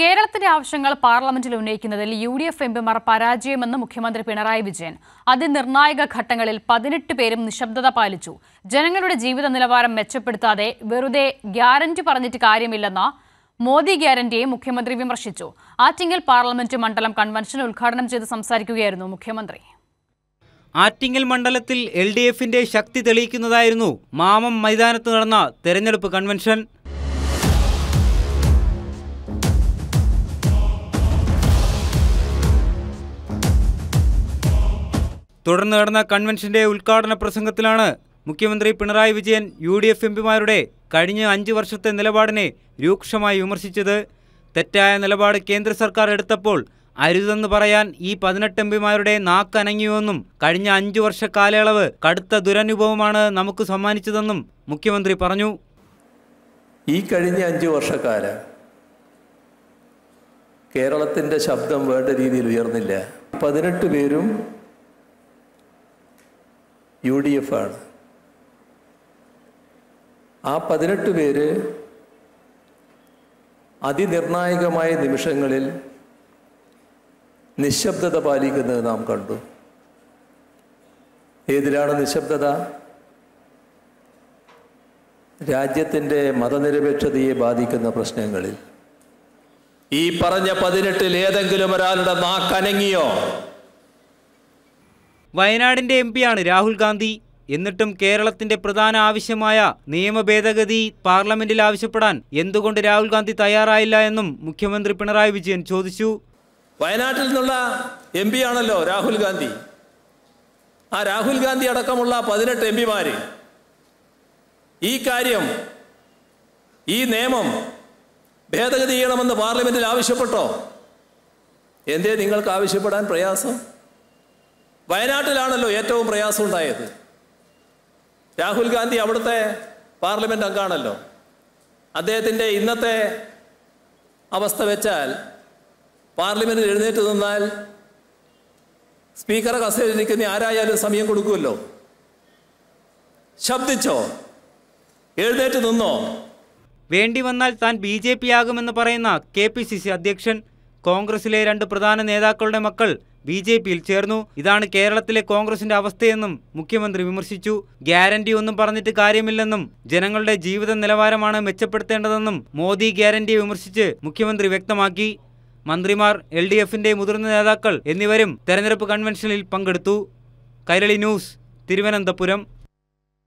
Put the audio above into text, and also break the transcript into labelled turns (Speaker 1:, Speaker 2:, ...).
Speaker 1: കേരളത്തിന്റെ ആവശ്യങ്ങൾ പാർലമെന്റിൽ ഉന്നയിക്കുന്നതിൽ യു ഡി എഫ് എംപിമാർ പരാജയമെന്ന് മുഖ്യമന്ത്രി പിണറായി വിജയൻ അതിനിർണായക ഘട്ടങ്ങളിൽ പതിനെട്ട് പേരും നിശബ്ദത പാലിച്ചു ജനങ്ങളുടെ ജീവിത നിലവാരം മെച്ചപ്പെടുത്താതെ വെറുതെ ഗ്യാരണ്ടി പറഞ്ഞിട്ട് കാര്യമില്ലെന്ന മോദി ഗ്യാരണ്ടിയെ മുഖ്യമന്ത്രി വിമർശിച്ചു ആറ്റിങ്ങൽ പാർലമെന്റ് മണ്ഡലം കൺവെൻഷൻ ഉദ്ഘാടനം ചെയ്ത് സംസാരിക്കുകയായിരുന്നു മുഖ്യമന്ത്രി
Speaker 2: ആറ്റിങ്ങൽ മണ്ഡലത്തിൽ എൽ ശക്തി തെളിയിക്കുന്നതായിരുന്നു മാമം മൈതാനത്ത് നടന്ന തെരഞ്ഞെടുപ്പ് കൺവെൻഷൻ തുടർന്ന് നടന്ന കൺവെൻഷന്റെ ഉദ്ഘാടന പ്രസംഗത്തിലാണ് മുഖ്യമന്ത്രി Pinarayi Vijayan U D F എംപിമാരുടെ കഴിഞ്ഞ അഞ്ച് വർഷത്തെ നിലപാടിനെ രൂക്ഷമായി വിമർശിച്ചത് തെറ്റായ നിലപാട് കേന്ദ്ര സർക്കാർ എടുത്തപ്പോൾ അരുതെന്ന് പറയാൻ ഈ പതിനെട്ട് എംപിമാരുടെ നാക്കനങ്ങിയുവെന്നും കഴിഞ്ഞ അഞ്ചു വർഷ കാലയളവ് കടുത്ത ദുരനുഭവമാണ് നമുക്ക് സമ്മാനിച്ചതെന്നും മുഖ്യമന്ത്രി പറഞ്ഞു
Speaker 3: ഈ കഴിഞ്ഞ അഞ്ചു വർഷക്കാല കേരളത്തിൻ്റെ ശബ്ദം വേണ്ട രീതിയിൽ ഉയർന്നില്ല പതിനെട്ട് പേരും യു ഡി എഫ് ആണ് ആ പതിനെട്ട് പേര് അതിനിർണായകമായ നിമിഷങ്ങളിൽ നിശബ്ദത പാലിക്കുന്നത് നാം കണ്ടു ഏതിലാണ് നിശബ്ദത രാജ്യത്തിൻ്റെ മതനിരപേക്ഷതയെ ബാധിക്കുന്ന പ്രശ്നങ്ങളിൽ
Speaker 2: ഈ പറഞ്ഞ പതിനെട്ടിൽ ഏതെങ്കിലും ഒരാളുടെ നാക്കനങ്ങിയോ വയനാടിന്റെ എം പിയാണ് രാഹുൽ ഗാന്ധി എന്നിട്ടും കേരളത്തിന്റെ പ്രധാന ആവശ്യമായ നിയമ ഭേദഗതി പാർലമെന്റിൽ ആവശ്യപ്പെടാൻ എന്തുകൊണ്ട് രാഹുൽ ഗാന്ധി തയ്യാറായില്ല എന്നും മുഖ്യമന്ത്രി പിണറായി വിജയൻ ചോദിച്ചു വയനാട്ടിൽ നിന്നുള്ള എം പി ആണല്ലോ രാഹുൽ ഗാന്ധി ആ രാഹുൽ ഗാന്ധി അടക്കമുള്ള പതിനെട്ട് എം പിമാര്
Speaker 3: ഈ കാര്യം ഈ നിയമം ഭേദഗതി ചെയ്യണമെന്ന് പാർലമെന്റിൽ ആവശ്യപ്പെട്ടോ എന്തേ നിങ്ങൾക്ക് ആവശ്യപ്പെടാൻ പ്രയാസം വയനാട്ടിലാണല്ലോ ഏറ്റവും പ്രയാസം ഉണ്ടായത് രാഹുൽ ഗാന്ധി അവിടുത്തെ പാർലമെന്റ് അംഗമാണല്ലോ അദ്ദേഹത്തിൻ്റെ ഇന്നത്തെ അവസ്ഥ വെച്ചാൽ പാർലമെന്റിൽ എഴുന്നേറ്റ് നിന്നാൽ
Speaker 2: സ്പീക്കറെ കസേരിക്കുന്ന ആരായാലും സമയം കൊടുക്കുമല്ലോ ശബ്ദിച്ചോ എഴുന്നേറ്റ് നിന്നോ വേണ്ടി വന്നാൽ താൻ ബി ജെ പി ആകുമെന്ന് പറയുന്ന കെ പി സി സി അധ്യക്ഷൻ കോൺഗ്രസിലെ രണ്ട് പ്രധാന നേതാക്കളുടെ മക്കൾ ബി ജെ പിയിൽ ചേർന്നു ഇതാണ് കേരളത്തിലെ കോൺഗ്രസിന്റെ അവസ്ഥയെന്നും മുഖ്യമന്ത്രി വിമർശിച്ചു ഗ്യാരണ്ടി ഒന്നും പറഞ്ഞിട്ട് കാര്യമില്ലെന്നും ജനങ്ങളുടെ ജീവിത നിലവാരമാണ് മെച്ചപ്പെടുത്തേണ്ടതെന്നും മോദി ഗ്യാരണ്ടിയെ വിമർശിച്ച് മുഖ്യമന്ത്രി വ്യക്തമാക്കി മന്ത്രിമാർ എൽ ഡി എഫിന്റെ മുതിർന്ന നേതാക്കൾ എന്നിവരും തെരഞ്ഞെടുപ്പ് കൺവെൻഷനിൽ പങ്കെടുത്തു കൈരളി ന്യൂസ് തിരുവനന്തപുരം